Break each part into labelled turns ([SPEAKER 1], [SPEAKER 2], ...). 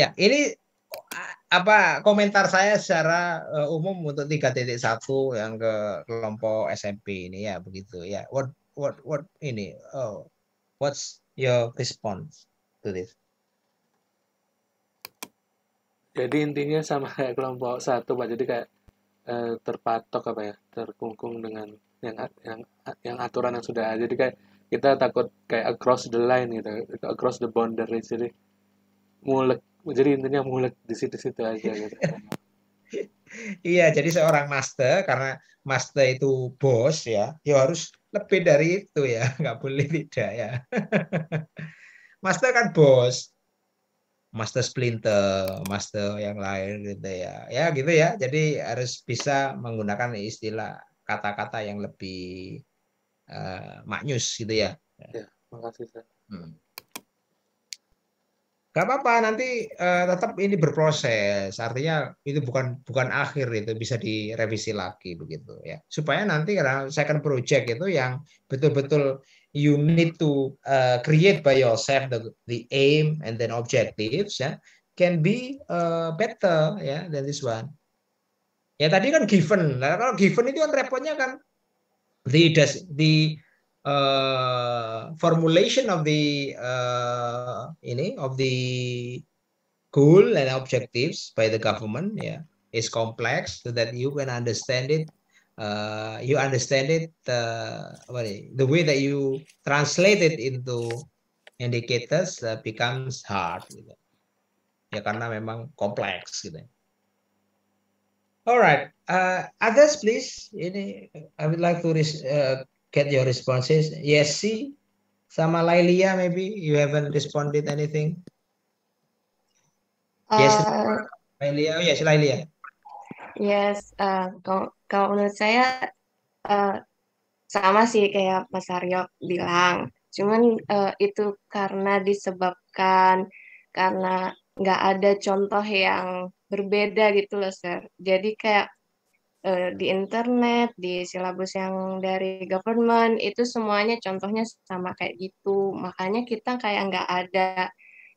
[SPEAKER 1] Ya, ini apa komentar saya secara uh, umum untuk 3.1 yang ke kelompok SMP ini ya begitu ya. What what what ini? Oh, what's your response to this? Jadi intinya sama kayak kelompok satu pak. Jadi kayak eh, terpatok apa ya, terkungkung dengan yang yang yang aturan yang sudah ada. Jadi kayak kita takut kayak across the line gitu, across the boundary. Jadi mulek jadi intinya mulut di situ-situ aja gitu. iya, jadi seorang master karena master itu bos ya, ya harus lebih dari itu ya, nggak boleh tidak ya. master kan bos, master splinter, master yang lain gitu ya, ya gitu ya. Jadi harus bisa menggunakan istilah kata-kata yang lebih uh, maknyus gitu ya. Ya, makasih. Gak apa-apa nanti uh, tetap ini berproses. Artinya itu bukan bukan akhir itu bisa direvisi lagi begitu ya. Supaya nanti karena second project itu yang betul-betul you need to uh, create by yourself the, the aim and then objectives ya can be uh, better ya yeah, than this one. Ya tadi kan given. Nah, kalau given itu kan repotnya kan the the uh, formulation of the uh, ini of the goal and objectives by the government ya yeah, is complex so that you can understand it uh, you understand it uh, the way that you translate it into indicators uh, becomes hard gitu. ya karena memang kompleks gitu alright uh, others please ini I would like to uh, get your responses. Yes, see. Sama Lailia, maybe you haven't responded anything. Uh, yes, Lailia. Oh, yes, Lailia. Yes, uh, kalau, kalau menurut saya uh, sama sih kayak Mas Aryo bilang. Cuman uh, itu karena disebabkan karena nggak ada contoh yang berbeda gitu loh, Sir. Jadi kayak Eh, di internet, di silabus yang dari government itu semuanya contohnya sama kayak gitu. Makanya kita kayak nggak ada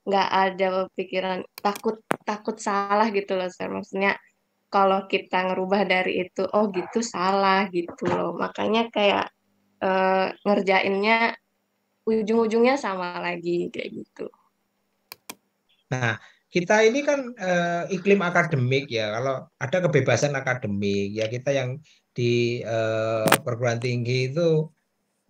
[SPEAKER 1] nggak ada pikiran takut takut salah gitu loh, Sir. Maksudnya kalau kita ngerubah dari itu, oh gitu salah gitu loh. Makanya kayak eh, ngerjainnya ujung-ujungnya sama lagi kayak gitu. Nah, kita ini kan eh, iklim akademik ya kalau ada kebebasan akademik ya kita yang di e, perguruan tinggi itu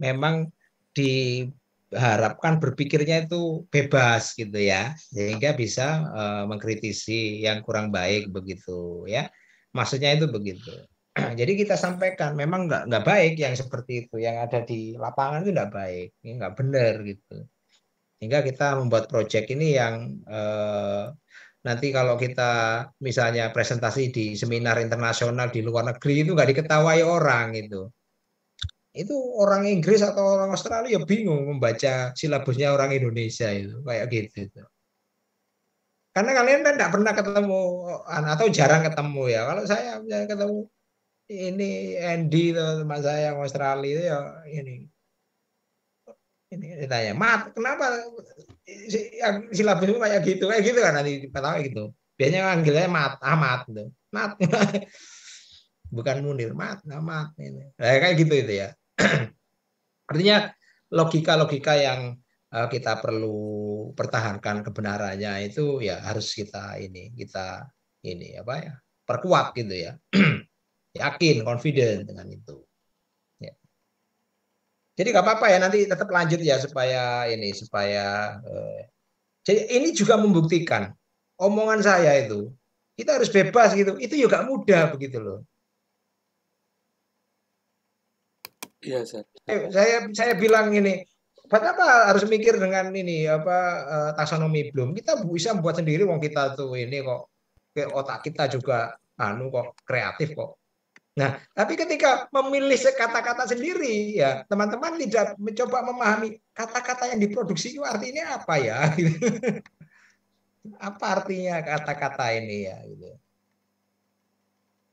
[SPEAKER 1] memang diharapkan berpikirnya itu bebas gitu ya sehingga bisa eh, mengkritisi yang kurang baik begitu ya maksudnya itu begitu jadi kita sampaikan memang nggak nggak baik yang seperti itu yang ada di lapangan itu nggak baik ya nggak benar gitu sehingga kita membuat proyek ini yang eh, nanti kalau kita misalnya presentasi di seminar internasional di luar negeri itu nggak diketawai orang itu. Itu orang Inggris atau orang Australia bingung membaca silabusnya orang Indonesia itu kayak gitu. Itu karena kalian kan tidak pernah ketemu atau jarang ketemu ya kalau saya misalnya ketemu ini Andy teman saya yang Australia itu ya ini ini ditanya mat kenapa silabusmu kayak gitu kayak gitu kan nanti pertama gitu biasanya kan manggilnya mat amat ah, gitu mat bukan munir mat amat ini nah, kayak gitu itu ya artinya logika logika yang eh, kita perlu pertahankan kebenarannya itu ya harus kita ini kita ini apa ya perkuat gitu ya yakin confident dengan itu jadi nggak apa-apa ya nanti tetap lanjut ya supaya ini supaya eh. jadi ini juga membuktikan omongan saya itu kita harus bebas gitu itu juga mudah begitu loh. Iya eh, saya saya bilang ini buat apa harus mikir dengan ini apa eh, taksonomi belum kita bisa buat sendiri wong kita tuh ini kok otak kita juga anu kok kreatif kok Nah, tapi ketika memilih kata-kata sendiri, ya teman-teman tidak mencoba memahami kata-kata yang diproduksi itu artinya apa ya? apa artinya kata-kata ini ya? Gitu.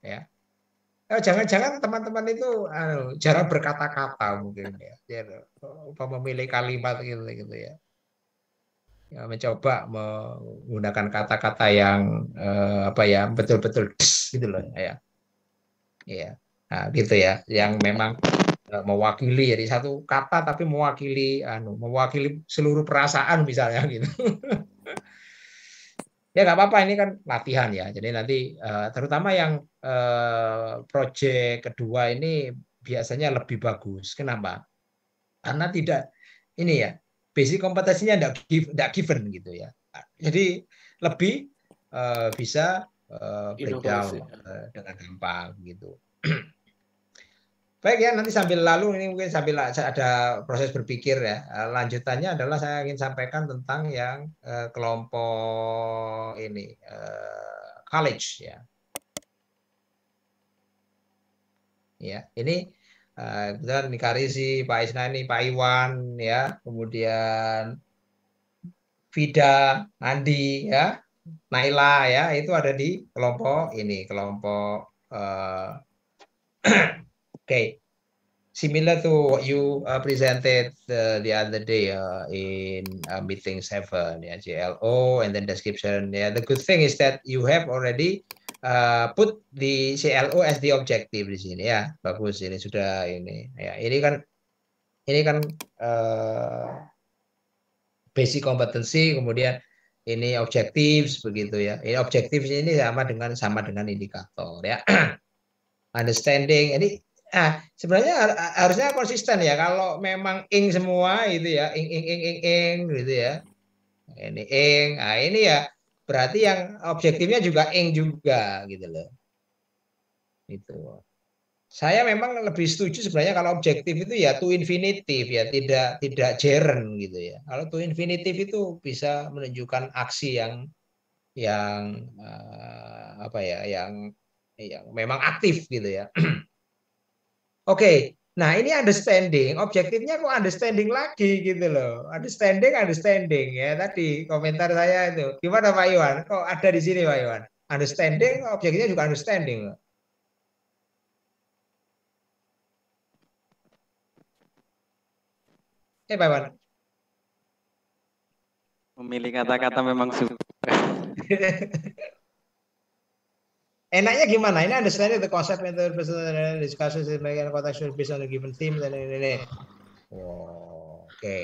[SPEAKER 1] Ya, eh, jangan-jangan teman-teman itu anu, jarang berkata-kata mungkin ya, ya memilih kalimat gitu gitu ya. ya mencoba menggunakan kata-kata yang eh, apa ya betul-betul gitu loh ya ya nah, gitu ya yang memang e, mewakili jadi satu kata tapi mewakili anu mewakili seluruh perasaan misalnya gitu ya nggak apa-apa ini kan latihan ya jadi nanti e, terutama yang e, proyek kedua ini biasanya lebih bagus kenapa karena tidak ini ya basic kompetensinya tidak given gitu ya jadi lebih bisa uh, dengan gampang gitu. Baik ya, nanti sambil lalu ini mungkin sambil ada proses berpikir ya. Eh, lanjutannya adalah saya ingin sampaikan tentang yang kelompok ini college ya. Ya, ini kita eh, Nikarisi, Pak Isna ini, Pak Iwan ya, kemudian Vida, Andi ya, Naila ya itu ada di kelompok ini kelompok uh, okay similar to what you uh, presented uh, the other day uh, in uh, meeting seven, ya CLO and then description. Yeah, the good thing is that you have already uh, put the CLO as the objective di sini ya. Bagus ini sudah ini. Ya, ini kan ini kan uh, basic competency kemudian ini objektif begitu ya. Ini objektif ini sama dengan sama dengan indikator ya. Understanding ini ah sebenarnya harusnya konsisten ya kalau memang ing semua itu ya ing ing ing ing ing gitu ya. Ini ing. Nah, ini ya berarti yang objektifnya juga ing juga gitu loh. Itu saya memang lebih setuju sebenarnya kalau objektif itu ya to infinitif ya tidak tidak jeren gitu ya. Kalau to infinitif itu bisa menunjukkan aksi yang yang uh, apa ya yang yang memang aktif gitu ya. Oke, okay. nah ini understanding, objektifnya kok understanding lagi gitu loh. Understanding, understanding ya tadi komentar saya itu. Gimana Pak Iwan? Kok ada di sini Pak Iwan? Understanding, objektifnya juga understanding. Loh. Eh, Pak Iwan. Memilih kata-kata memang sulit. Enaknya gimana? Ini understanding the concept and the personal discussions in the context based on given theme dan ini ini. Oh, Oke. Okay.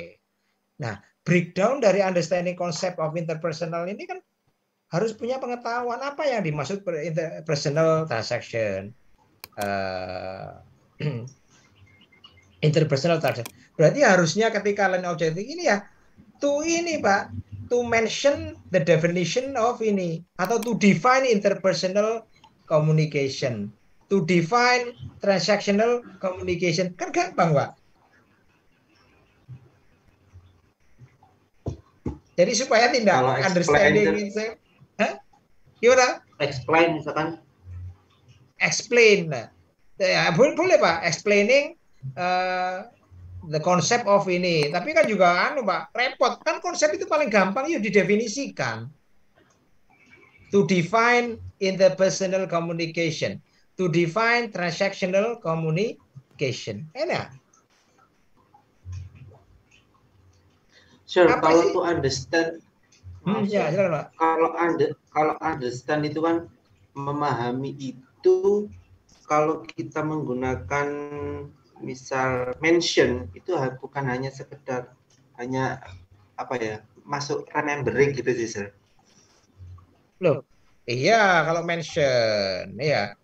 [SPEAKER 1] Nah, breakdown dari understanding konsep of interpersonal ini kan harus punya pengetahuan apa yang dimaksud per interpersonal transaction. Uh, interpersonal target. Berarti harusnya ketika learning objective ini ya to ini Pak, to mention the definition of ini atau to define interpersonal communication, to define transactional communication. Kan gampang, Pak. Jadi supaya tidak Kalau understanding explain, Hah? Gimana? Explain misalkan. Explain. Ya, boleh, boleh Pak, explaining uh, the concept of ini. Tapi kan juga anu, Pak, repot. Kan konsep itu paling gampang yuk didefinisikan. To define interpersonal communication, to define transactional communication. Enak. Sure, kalau sih? understand
[SPEAKER 2] Hmm, ya, silakan, Pak.
[SPEAKER 1] Kalau under, kalau understand itu kan memahami itu kalau kita menggunakan misal mention itu bukan hanya sekedar hanya apa ya masuk remembering gitu sih sir. Loh, iya kalau mention, iya.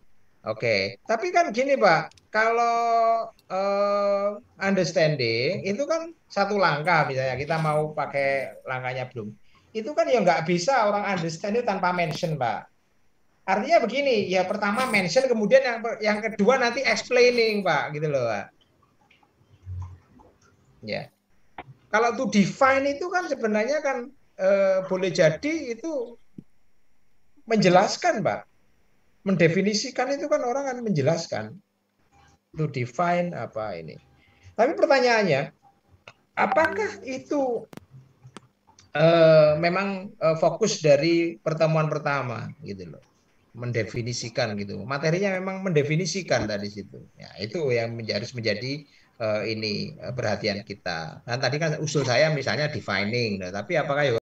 [SPEAKER 1] Oke, okay. tapi kan gini Pak, kalau uh, understanding itu kan satu langkah misalnya kita mau pakai langkahnya belum, itu kan ya nggak bisa orang understanding tanpa mention Pak. Artinya begini, ya pertama mention, kemudian yang yang kedua nanti explaining, Pak, gitu loh, Pak. Ya. Kalau tuh define itu kan sebenarnya kan eh, boleh jadi itu menjelaskan, Pak. Mendefinisikan itu kan orang kan menjelaskan. To define apa ini. Tapi pertanyaannya, apakah itu eh, memang eh, fokus dari pertemuan pertama, gitu loh? mendefinisikan gitu. Materinya memang mendefinisikan tadi situ. Ya, itu yang harus menjadi uh, ini eh, perhatian kita. Nah, tadi kan usul saya misalnya defining, nah, tapi apakah ya